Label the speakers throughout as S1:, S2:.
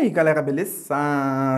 S1: aí galera, beleza?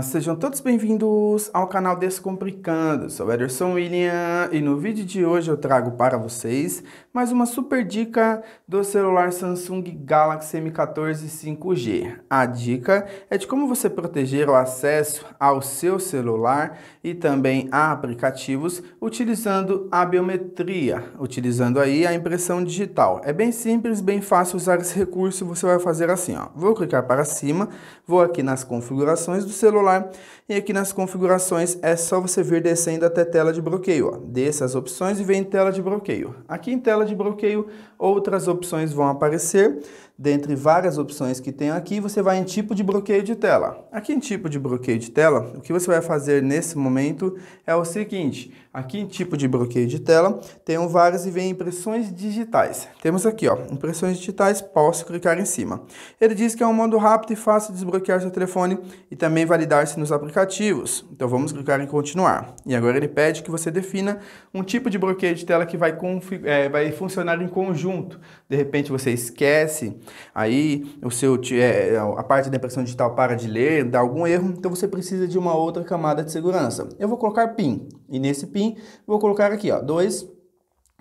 S1: Sejam todos bem-vindos ao canal Descomplicando, sou Ederson William e no vídeo de hoje eu trago para vocês mais uma super dica do celular Samsung Galaxy M14 5G. A dica é de como você proteger o acesso ao seu celular e também a aplicativos utilizando a biometria, utilizando aí a impressão digital. É bem simples, bem fácil usar esse recurso, você vai fazer assim ó, vou clicar para cima, vou aqui nas configurações do celular e aqui nas configurações é só você vir descendo até tela de bloqueio. Ó. Desça as opções e vem tela de bloqueio. Aqui em tela de bloqueio outras opções vão aparecer. Dentre várias opções que tem aqui, você vai em tipo de bloqueio de tela. Aqui em tipo de bloqueio de tela, o que você vai fazer nesse momento é o seguinte. Aqui em tipo de bloqueio de tela, tem várias e vem impressões digitais. Temos aqui, ó, impressões digitais, posso clicar em cima. Ele diz que é um modo rápido e fácil de desbloquear seu telefone e também validar-se nos aplicativos. Então vamos clicar em continuar. E agora ele pede que você defina um tipo de bloqueio de tela que vai, é, vai funcionar em conjunto. De repente você esquece, aí o seu, é, a parte da impressão digital para de ler, dá algum erro, então você precisa de uma outra camada de segurança. Eu vou colocar PIN, e nesse PIN vou colocar aqui ó, 2,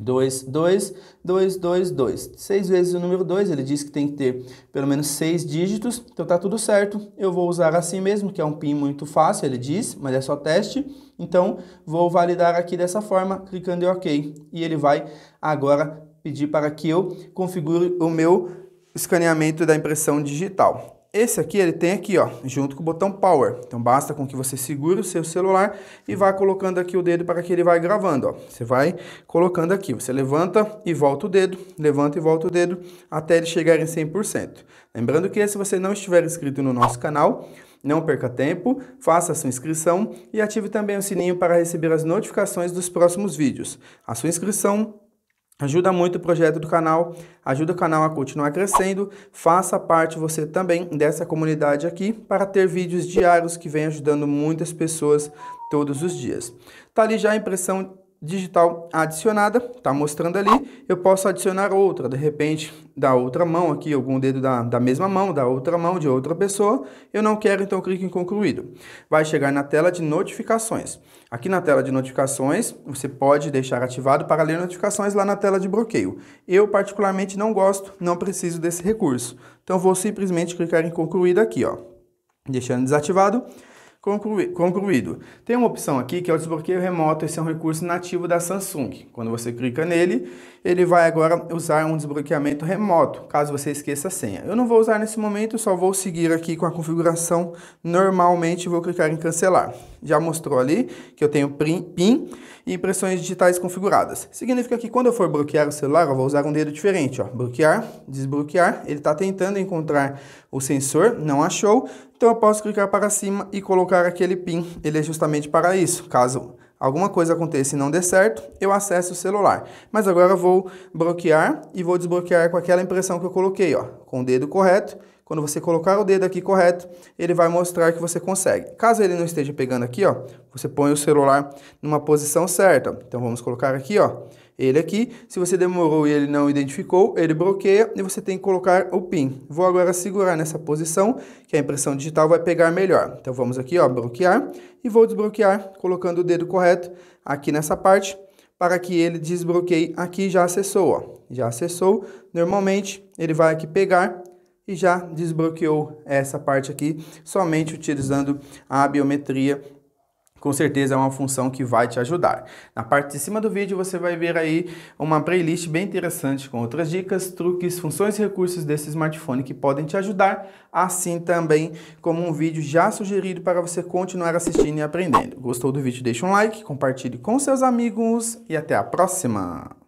S1: 2, 2, 2, 2, 2. 6 vezes o número 2, ele diz que tem que ter pelo menos 6 dígitos, então tá tudo certo. Eu vou usar assim mesmo, que é um PIN muito fácil, ele diz, mas é só teste. Então, vou validar aqui dessa forma, clicando em OK. E ele vai agora pedir para que eu configure o meu escaneamento da impressão digital. Esse aqui ele tem aqui, ó, junto com o botão Power. Então basta com que você segure o seu celular e vá colocando aqui o dedo para que ele vá gravando, ó. Você vai colocando aqui, você levanta e volta o dedo, levanta e volta o dedo até ele chegar em 100%. Lembrando que se você não estiver inscrito no nosso canal, não perca tempo, faça a sua inscrição e ative também o sininho para receber as notificações dos próximos vídeos. A sua inscrição Ajuda muito o projeto do canal, ajuda o canal a continuar crescendo. Faça parte você também dessa comunidade aqui para ter vídeos diários que vem ajudando muitas pessoas todos os dias. Tá ali já a impressão digital adicionada, está mostrando ali, eu posso adicionar outra, de repente, da outra mão aqui, algum dedo da, da mesma mão, da outra mão de outra pessoa, eu não quero, então clique em concluído. Vai chegar na tela de notificações. Aqui na tela de notificações, você pode deixar ativado para ler notificações lá na tela de bloqueio. Eu particularmente não gosto, não preciso desse recurso. Então vou simplesmente clicar em concluído aqui, ó, deixando desativado concluído. Tem uma opção aqui que é o desbloqueio remoto, esse é um recurso nativo da Samsung. Quando você clica nele, ele vai agora usar um desbloqueamento remoto, caso você esqueça a senha. Eu não vou usar nesse momento, só vou seguir aqui com a configuração normalmente vou clicar em cancelar. Já mostrou ali que eu tenho PIN e impressões digitais configuradas. Significa que quando eu for bloquear o celular, eu vou usar um dedo diferente, ó, bloquear, desbloquear, ele está tentando encontrar o sensor, não achou, então eu posso clicar para cima e colocar aquele PIN, ele é justamente para isso, caso alguma coisa aconteça e não dê certo, eu acesso o celular. Mas agora eu vou bloquear e vou desbloquear com aquela impressão que eu coloquei, ó, com o dedo correto, quando você colocar o dedo aqui correto, ele vai mostrar que você consegue. Caso ele não esteja pegando aqui, ó, você põe o celular numa posição certa. Então vamos colocar aqui, ó, ele aqui. Se você demorou e ele não identificou, ele bloqueia e você tem que colocar o PIN. Vou agora segurar nessa posição, que a impressão digital vai pegar melhor. Então vamos aqui, ó, bloquear e vou desbloquear colocando o dedo correto aqui nessa parte para que ele desbloqueie aqui já acessou, ó. Já acessou, normalmente ele vai aqui pegar e já desbloqueou essa parte aqui somente utilizando a biometria com certeza é uma função que vai te ajudar. Na parte de cima do vídeo você vai ver aí uma playlist bem interessante com outras dicas, truques, funções e recursos desse smartphone que podem te ajudar, assim também como um vídeo já sugerido para você continuar assistindo e aprendendo. Gostou do vídeo? Deixa um like, compartilhe com seus amigos e até a próxima!